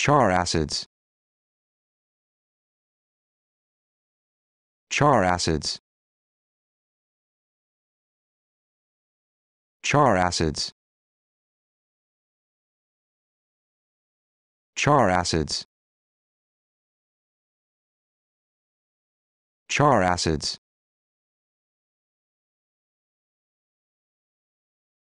Char acids Char acids Char acids Char acids Char acids